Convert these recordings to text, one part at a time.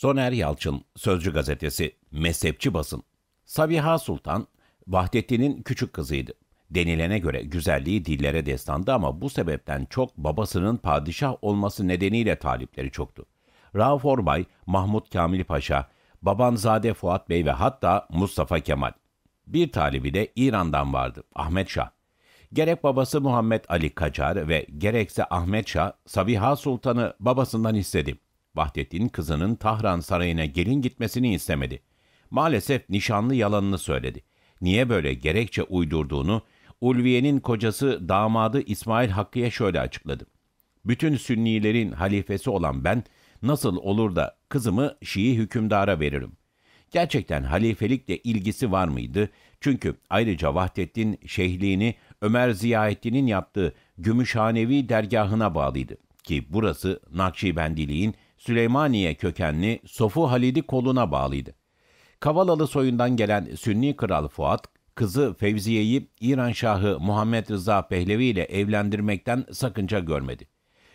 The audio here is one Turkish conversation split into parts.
Soner Yalçın, Sözcü Gazetesi, Mezhepçi Basın. Sabiha Sultan, Vahdettin'in küçük kızıydı. Denilene göre güzelliği dillere destandı ama bu sebepten çok babasının padişah olması nedeniyle talipleri çoktu. Rauf Orbay, Mahmut Kamil Paşa, baban Zade Fuat Bey ve hatta Mustafa Kemal. Bir talibi de İran'dan vardı, Ahmet Şah. Gerek babası Muhammed Ali Kacar ve gerekse Ahmet Şah, Sabiha Sultan'ı babasından istedi. Vahdettin kızının Tahran sarayına gelin gitmesini istemedi. Maalesef nişanlı yalanını söyledi. Niye böyle gerekçe uydurduğunu Ulviye'nin kocası damadı İsmail Hakkı'ya şöyle açıkladı. Bütün Sünnilerin halifesi olan ben nasıl olur da kızımı Şii hükümdara veririm. Gerçekten halifelikle ilgisi var mıydı? Çünkü ayrıca Vahdettin şeyhliğini Ömer Ziyaettin'in yaptığı Gümüşhanevi dergahına bağlıydı ki burası Nakşibendiliğin Süleymaniye kökenli Sofu Halidi koluna bağlıydı. Kavalalı soyundan gelen Sünni Kral Fuat, kızı Fevziye'yi İran Şahı Muhammed Rıza Pehlevi ile evlendirmekten sakınca görmedi.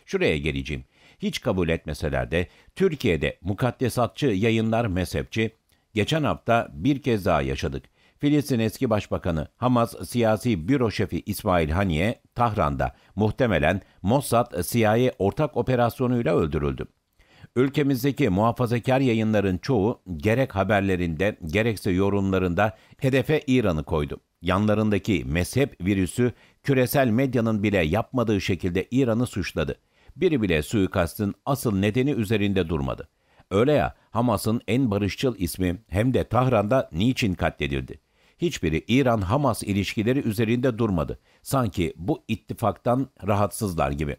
Şuraya geleceğim. Hiç kabul etmeseler de Türkiye'de mukaddesatçı yayınlar mezhepçi, geçen hafta bir kez daha yaşadık. Filistin eski başbakanı Hamas siyasi büro şefi İsmail Haniye, Tahran'da muhtemelen Mossad CIA ortak operasyonuyla öldürüldü. Ülkemizdeki muhafazakar yayınların çoğu gerek haberlerinde gerekse yorumlarında hedefe İran'ı koydu. Yanlarındaki mezhep virüsü küresel medyanın bile yapmadığı şekilde İran'ı suçladı. Biri bile suikastın asıl nedeni üzerinde durmadı. Öyle ya Hamas'ın en barışçıl ismi hem de Tahran'da niçin katledildi? Hiçbiri İran-Hamas ilişkileri üzerinde durmadı. Sanki bu ittifaktan rahatsızlar gibi.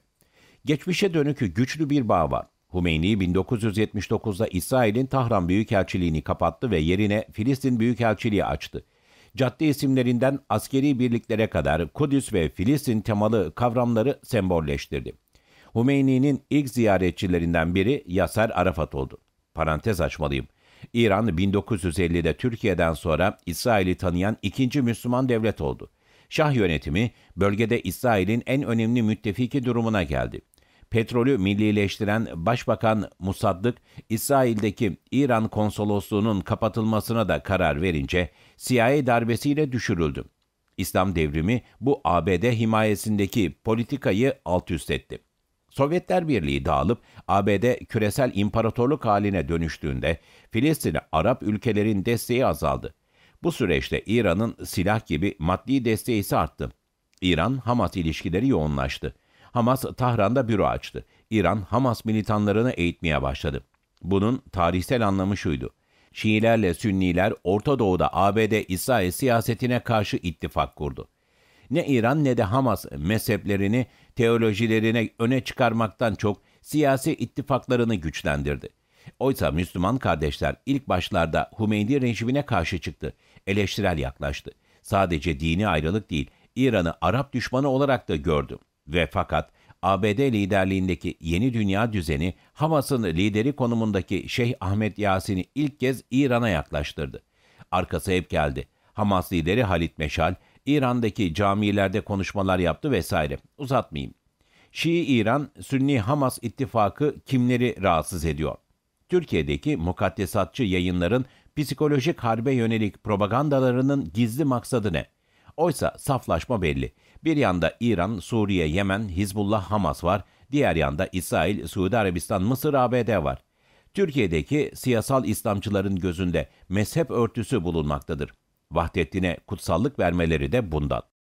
Geçmişe dönük güçlü bir bağ var. Humeyni 1979'da İsrail'in Tahran Büyükelçiliğini kapattı ve yerine Filistin Büyükelçiliği açtı. Cadde isimlerinden askeri birliklere kadar Kudüs ve Filistin temalı kavramları sembolleştirdi. Humeyni'nin ilk ziyaretçilerinden biri Yasar Arafat oldu. Parantez açmalıyım. İran 1950'de Türkiye'den sonra İsrail'i tanıyan ikinci Müslüman devlet oldu. Şah yönetimi bölgede İsrail'in en önemli müttefiki durumuna geldi. Petrolü millileştiren Başbakan Musaddık, İsrail'deki İran konsolosluğunun kapatılmasına da karar verince CIA darbesiyle düşürüldü. İslam devrimi bu ABD himayesindeki politikayı alt üst etti. Sovyetler Birliği dağılıp ABD küresel imparatorluk haline dönüştüğünde Filistin'e Arap ülkelerin desteği azaldı. Bu süreçte İran'ın silah gibi maddi desteği ise arttı. İran-Hamas ilişkileri yoğunlaştı. Hamas Tahran'da büro açtı. İran Hamas militanlarını eğitmeye başladı. Bunun tarihsel anlamı şuydu. Şiilerle Sünniler Orta Doğu'da ABD-İsrail siyasetine karşı ittifak kurdu. Ne İran ne de Hamas mezheplerini, teolojilerine öne çıkarmaktan çok siyasi ittifaklarını güçlendirdi. Oysa Müslüman kardeşler ilk başlarda Hümeyni rejimine karşı çıktı, eleştirel yaklaştı. Sadece dini ayrılık değil, İran'ı Arap düşmanı olarak da gördü. Ve fakat ABD liderliğindeki yeni dünya düzeni Hamas'ın lideri konumundaki Şeyh Ahmet Yasin'i ilk kez İran'a yaklaştırdı. Arkası hep geldi. Hamas lideri Halit Meşal, İran'daki camilerde konuşmalar yaptı vesaire. Uzatmayayım. Şii İran, Sünni Hamas ittifakı kimleri rahatsız ediyor? Türkiye'deki mukaddesatçı yayınların psikolojik harbe yönelik propagandalarının gizli maksadı ne? Oysa saflaşma belli. Bir yanda İran, Suriye, Yemen, Hizbullah, Hamas var. Diğer yanda İsrail, Suudi Arabistan, Mısır, ABD var. Türkiye'deki siyasal İslamcıların gözünde mezhep örtüsü bulunmaktadır. Vahdettin'e kutsallık vermeleri de bundan.